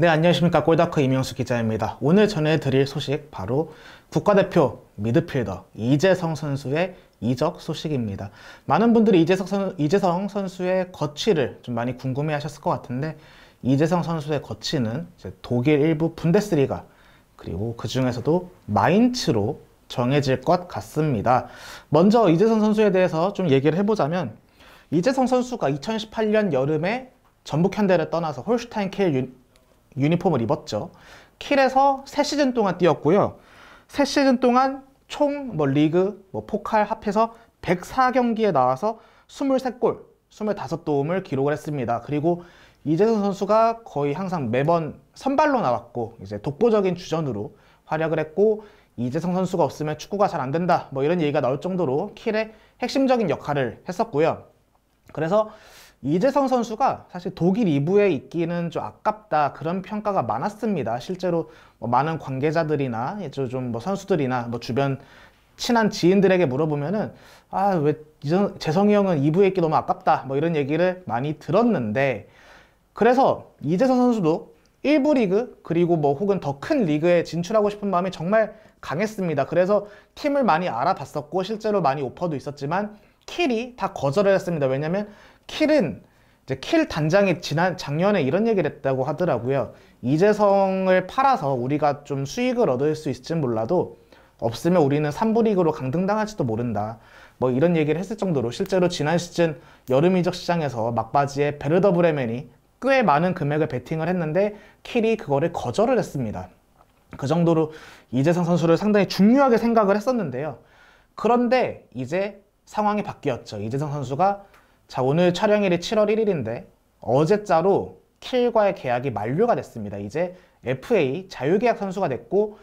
네, 안녕하십니까. 골다크 이명수 기자입니다. 오늘 전해드릴 소식 바로 국가대표 미드필더 이재성 선수의 이적 소식입니다. 많은 분들이 이재성, 선, 이재성 선수의 거취를 좀 많이 궁금해 하셨을 것 같은데 이재성 선수의 거취는 독일 일부 분데스리가 그리고 그 중에서도 마인츠로 정해질 것 같습니다. 먼저 이재성 선수에 대해서 좀 얘기를 해보자면 이재성 선수가 2018년 여름에 전북 현대를 떠나서 홀슈타인 케일 유니폼을 입었죠. 킬에서 3시즌 동안 뛰었고요. 3시즌 동안 총뭐 리그, 뭐 포칼 합해서 104경기에 나와서 23골, 25도움을 기록을 했습니다. 그리고 이재성 선수가 거의 항상 매번 선발로 나왔고 이제 독보적인 주전으로 활약을 했고 이재성 선수가 없으면 축구가 잘 안 된다 뭐 이런 얘기가 나올 정도로 킬의 핵심적인 역할을 했었고요. 그래서 이재성 선수가 사실 독일 2부에 있기는 좀 아깝다 그런 평가가 많았습니다. 실제로 뭐 많은 관계자들이나 좀뭐 선수들이나 뭐 주변 친한 지인들에게 물어보면은 아왜 재성이 형은 2부에 있기 너무 아깝다 뭐 이런 얘기를 많이 들었는데 그래서 이재성 선수도 1부 리그 그리고 뭐 혹은 더 큰 리그에 진출하고 싶은 마음이 정말 강했습니다. 그래서 팀을 많이 알아봤었고 실제로 많이 오퍼도 있었지만 킬이 다 거절을 했습니다. 왜냐면 킬은 이제 킬 단장이 지난 작년에 이런 얘기를 했다고 하더라고요. 이재성을 팔아서 우리가 좀 수익을 얻을 수있을지 몰라도 없으면 우리는 3부 리그로 강등당할지도 모른다. 뭐 이런 얘기를 했을 정도로 실제로 지난 시즌 여름 이적 시장에서 막바지에 베르더 브레멘이 꽤 많은 금액을 베팅을 했는데 킬이 그거를 거절을 했습니다. 그 정도로 이재성 선수를 상당히 중요하게 생각을 했었는데요. 그런데 이제 상황이 바뀌었죠. 이재성 선수가 자 오늘 촬영일이 7월 1일인데 어제자로 킬과의 계약이 만료가 됐습니다. 이제 FA 자유계약 선수가 됐고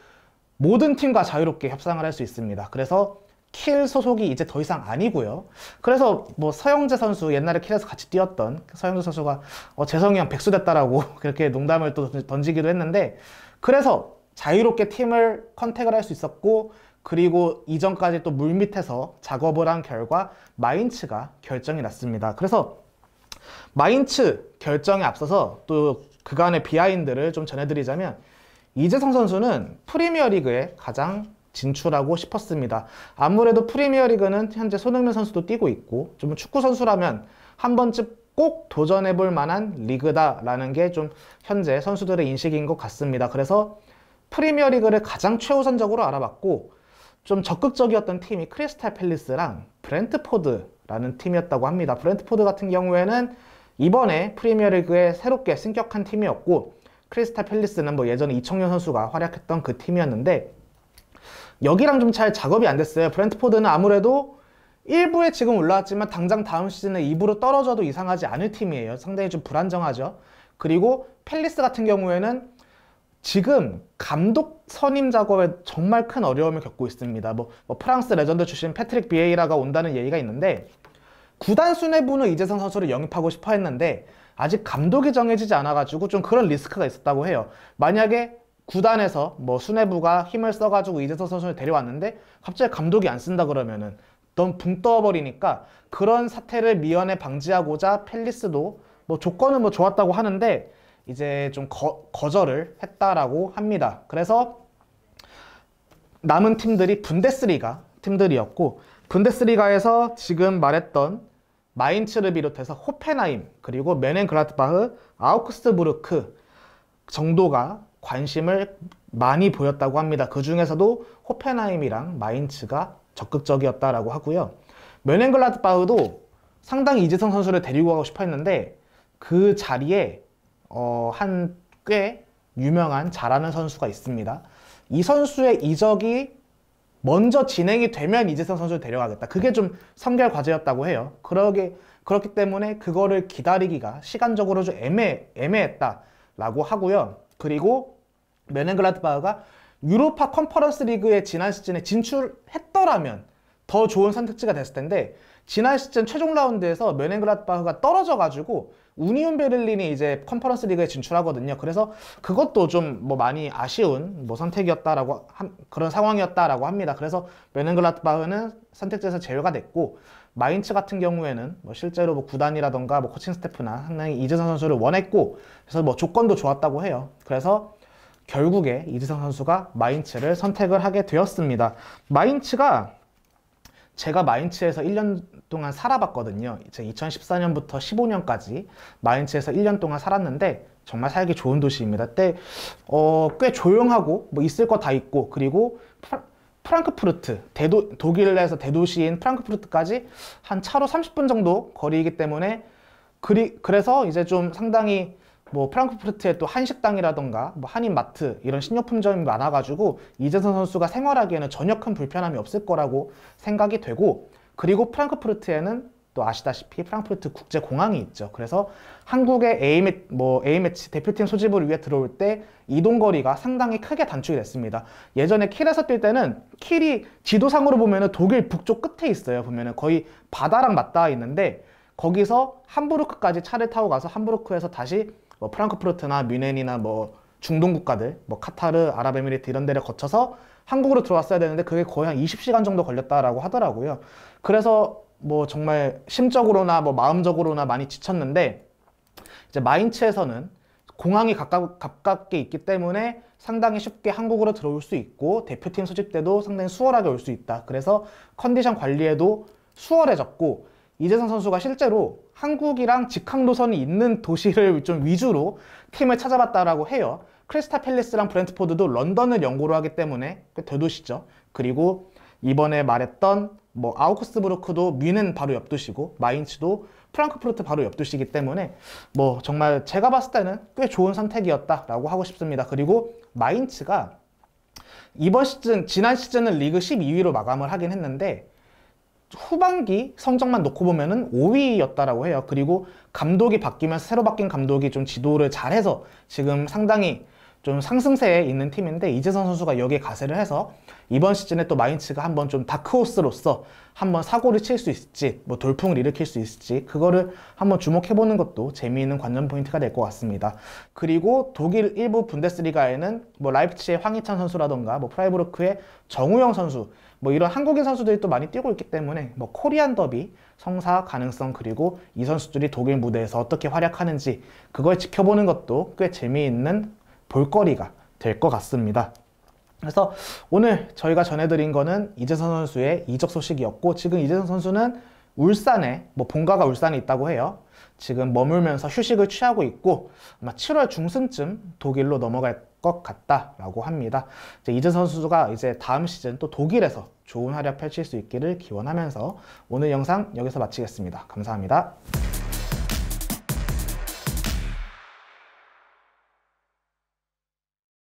모든 팀과 자유롭게 협상을 할 수 있습니다. 그래서 킬 소속이 이제 더 이상 아니고요. 그래서 뭐 서영재 선수 옛날에 킬에서 같이 뛰었던 서영재 선수가 어, 재성이 형 백수 됐다라고 그렇게 농담을 또 던지기도 했는데 그래서 자유롭게 팀을 컨택을 할 수 있었고 그리고 이전까지 또 물밑에서 작업을 한 결과 마인츠가 결정이 났습니다. 그래서 마인츠 결정에 앞서서 또 그간의 비하인드를 좀 전해드리자면 이재성 선수는 프리미어리그에 가장 진출하고 싶었습니다. 아무래도 프리미어리그는 현재 손흥민 선수도 뛰고 있고 좀 축구 선수라면 한 번쯤 꼭 도전해볼 만한 리그다라는 게 좀 현재 선수들의 인식인 것 같습니다. 그래서 프리미어리그를 가장 최우선적으로 알아봤고 좀 적극적이었던 팀이 크리스탈 팰리스랑 브렌트포드라는 팀이었다고 합니다. 브렌트포드 같은 경우에는 이번에 프리미어리그에 새롭게 승격한 팀이었고 크리스탈 팰리스는 뭐 예전에 이청용 선수가 활약했던 그 팀이었는데 여기랑 좀 잘 작업이 안 됐어요. 브렌트포드는 아무래도 1부에 지금 올라왔지만 당장 다음 시즌에 2부로 떨어져도 이상하지 않을 팀이에요. 상당히 좀 불안정하죠. 그리고 팰리스 같은 경우에는 지금 감독 선임 작업에 정말 큰 어려움을 겪고 있습니다. 뭐, 뭐 프랑스 레전드 출신 패트릭 비에이라가 온다는 얘기가 있는데 구단 수뇌부는 이재성 선수를 영입하고 싶어 했는데 아직 감독이 정해지지 않아가지고 좀 그런 리스크가 있었다고 해요. 만약에 구단에서 뭐 수뇌부가 힘을 써가지고 이재성 선수를 데려왔는데 갑자기 감독이 안 쓴다 그러면은 넌 붕 떠버리니까 그런 사태를 미연에 방지하고자 펠리스도 뭐 조건은 뭐 좋았다고 하는데 이제 좀 거, 거절을 했다라고 합니다. 그래서 남은 팀들이 분데스리가 팀들이었고 분데스리가에서 지금 말했던 마인츠를 비롯해서 호펜하임 그리고 메넨그라트바흐 아우크스부르크 정도가 관심을 많이 보였다고 합니다. 그 중에서도 호펜하임이랑 마인츠가 적극적이었다라고 하고요. 메넨글라드바흐도 상당히 이재성 선수를 데리고 가고 싶어 했는데 그 자리에 어, 한 꽤 유명한 잘하는 선수가 있습니다. 이 선수의 이적이 먼저 진행이 되면 이재성 선수를 데려가겠다. 그게 좀 선결 과제였다고 해요. 그러게, 그렇기 때문에 그거를 기다리기가 시간적으로 좀 애매, 애매했다라고 하고요. 그리고 메넨글라드바흐가 유로파 컨퍼런스 리그에 지난 시즌에 진출했더라면 더 좋은 선택지가 됐을 텐데 지난 시즌 최종 라운드에서 메넨그라트바흐가 떨어져가지고 우니온 베를린이 이제 컨퍼런스 리그에 진출하거든요. 그래서 그것도 좀 뭐 많이 아쉬운 뭐 선택이었다라고 한 그런 상황이었다라고 합니다. 그래서 메넨글라트바흐는 선택지에서 제외가 됐고 마인츠 같은 경우에는 뭐 실제로 뭐 구단이라던가 뭐 코칭 스태프나 상당히 이재성 선수를 원했고 그래서 뭐 조건도 좋았다고 해요. 그래서 결국에 이재성 선수가 마인츠를 선택을 하게 되었습니다. 마인츠가 제가 마인츠에서 1년 동안 살아봤거든요. 제 2014년부터 15년까지 마인츠에서 1년 동안 살았는데 정말 살기 좋은 도시입니다. 때, 어, 꽤 조용하고 뭐 있을 거 다 있고 그리고 프랑크푸르트, 대도, 독일에서 대도시인 프랑크푸르트까지 한 차로 30분 정도 거리이기 때문에 그리, 그래서 이제 좀 상당히 뭐 프랑크푸르트에 또 한식당이라던가 뭐 한인마트 이런 식료품점이 많아가지고 이재선 선수가 생활하기에는 전혀 큰 불편함이 없을 거라고 생각이 되고 그리고 프랑크푸르트에는 또 아시다시피 프랑크푸르트 국제공항이 있죠. 그래서 한국의 A매, 치뭐 A매치 대표팀 소집을 위해 들어올 때 이동거리가 상당히 크게 단축이 됐습니다. 예전에 킬에서 뛸 때는 킬이 지도상으로 보면 은 독일 북쪽 끝에 있어요. 보면 은 거의 바다랑 맞닿아 있는데 거기서 함부르크까지 차를 타고 가서 함부르크에서 다시 뭐 프랑크푸르트나 뮌헨이나 뭐 중동 국가들, 뭐 카타르, 아랍에미리트 이런 데를 거쳐서 한국으로 들어왔어야 되는데 그게 거의 한 20시간 정도 걸렸다라고 하더라고요. 그래서 뭐 정말 심적으로나 뭐 마음적으로나 많이 지쳤는데 이제 마인츠에서는 공항이 가깝, 가깝게 있기 때문에 상당히 쉽게 한국으로 들어올 수 있고 대표팀 소집 때도 상당히 수월하게 올 수 있다. 그래서 컨디션 관리에도 수월해졌고 이재성 선수가 실제로 한국이랑 직항 노선이 있는 도시를 좀 위주로 팀을 찾아봤다라고 해요. 크리스탈 팰리스랑 브랜트포드도 런던을 연고로 하기 때문에 대도시죠. 그리고 이번에 말했던 뭐 아우크스부르크도 뮌은 바로 옆 도시고 마인츠도 프랑크푸르트 바로 옆 도시이기 때문에 뭐 정말 제가 봤을 때는 꽤 좋은 선택이었다라고 하고 싶습니다. 그리고 마인츠가 이번 시즌 지난 시즌은 리그 12위로 마감을 하긴 했는데 후반기 성적만 놓고 보면은 5위였다라고 해요. 그리고 감독이 바뀌면서 새로 바뀐 감독이 좀 지도를 잘해서 지금 상당히 좀 상승세에 있는 팀인데 이재선 선수가 여기에 가세를 해서 이번 시즌에 또 마인츠가 한번 좀 다크호스로서 한번 사고를 칠 수 있을지 뭐 돌풍을 일으킬 수 있을지 그거를 한번 주목해보는 것도 재미있는 관전 포인트가 될 것 같습니다. 그리고 독일 일부 분데스리가에는 뭐 라이프치의 황희찬 선수라던가 뭐 프라이브르크의 정우영 선수 뭐 이런 한국인 선수들이 또 많이 뛰고 있기 때문에 뭐 코리안 더비 성사 가능성 그리고 이 선수들이 독일 무대에서 어떻게 활약하는지 그걸 지켜보는 것도 꽤 재미있는 볼거리가 될 것 같습니다. 그래서 오늘 저희가 전해드린 거는 이재선 선수의 이적 소식이었고 지금 이재선 선수는 울산에 뭐 본가가 울산에 있다고 해요. 지금 머물면서 휴식을 취하고 있고 아마 7월 중순쯤 독일로 넘어갈 것 같다라고 합니다. 이제 이재선 선수가 이제 다음 시즌 또 독일에서 좋은 활약 펼칠 수 있기를 기원하면서 오늘 영상 여기서 마치겠습니다. 감사합니다.